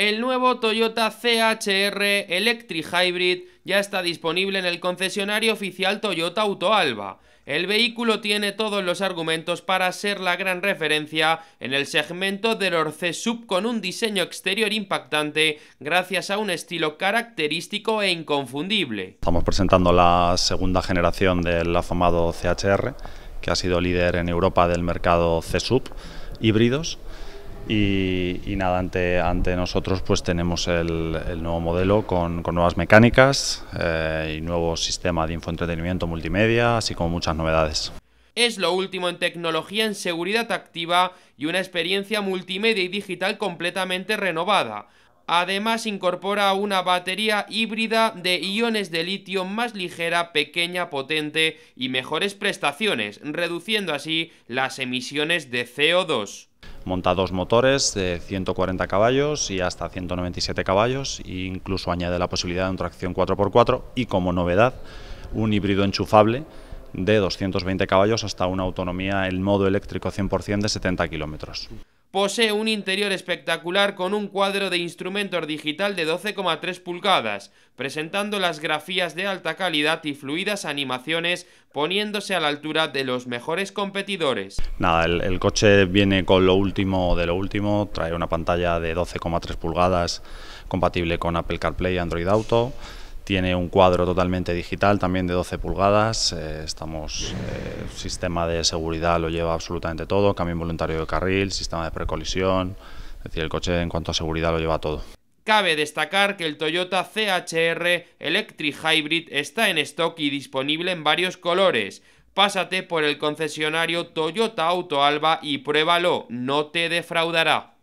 El nuevo Toyota CHR Electric Hybrid ya está disponible en el concesionario oficial Toyota Autoalba. El vehículo tiene todos los argumentos para ser la gran referencia en el segmento del Orce Sub con un diseño exterior impactante gracias a un estilo característico e inconfundible. Estamos presentando la segunda generación del afamado CHR, que ha sido líder en Europa del mercado C-Sub híbridos y, nada, ante, nosotros pues tenemos el, nuevo modelo con, nuevas mecánicas eh, y nuevo sistema de infoentretenimiento multimedia, así como muchas novedades. Es lo último en tecnología en seguridad activa y una experiencia multimedia y digital completamente renovada. Además incorpora una batería híbrida de iones de litio más ligera, pequeña, potente y mejores prestaciones, reduciendo así las emisiones de CO2 monta dos motores de 140 caballos y hasta 197 caballos e incluso añade la posibilidad de una tracción 4x4 y como novedad un híbrido enchufable de 220 caballos hasta una autonomía en modo eléctrico 100% de 70 kilómetros. Posee un interior espectacular con un cuadro de instrumentos digital de 12,3 pulgadas, presentando las grafías de alta calidad y fluidas animaciones, poniéndose a la altura de los mejores competidores. Nada, el, el coche viene con lo último de lo último, trae una pantalla de 12,3 pulgadas compatible con Apple CarPlay y Android Auto. Tiene un cuadro totalmente digital, también de 12 pulgadas. Eh, estamos, eh, sistema de seguridad lo lleva absolutamente todo, cambio voluntario de carril, sistema de precolisión. Es decir, el coche en cuanto a seguridad lo lleva todo. Cabe destacar que el Toyota CHR Electric Hybrid está en stock y disponible en varios colores. Pásate por el concesionario Toyota Auto Alba y pruébalo, no te defraudará.